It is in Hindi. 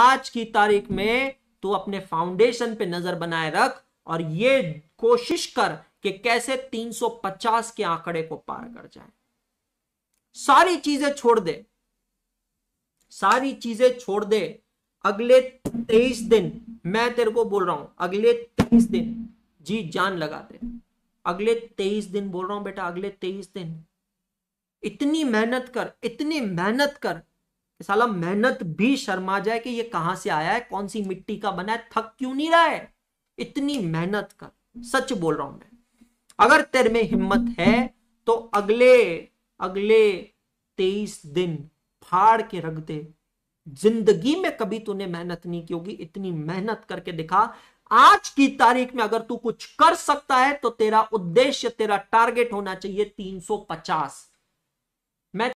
आज की तारीख में तू अपने फाउंडेशन पे नजर बनाए रख और ये कोशिश कर कि कैसे 350 के आंकड़े को पार कर जाए सारी चीजें छोड़ दे सारी चीजें छोड़ दे अगले तेईस दिन मैं तेरे को बोल रहा हूं अगले तेईस दिन जी जान लगा दे अगले तेईस दिन बोल रहा हूं बेटा अगले तेईस दिन इतनी मेहनत कर इतनी मेहनत कर साला मेहनत भी शर्मा जाए कि ये कहां से आया है कौन सी मिट्टी का बना है थक क्यों नहीं रहा है इतनी मेहनत कर सच बोल रहा हूं मैं अगर तेरे में हिम्मत है तो अगले अगले तेईस दिन फाड़ के रख दे जिंदगी में कभी तूने मेहनत नहीं की होगी इतनी मेहनत करके दिखा आज की तारीख में अगर तू कुछ कर सकता है तो तेरा उद्देश्य तेरा टारगेट होना चाहिए 350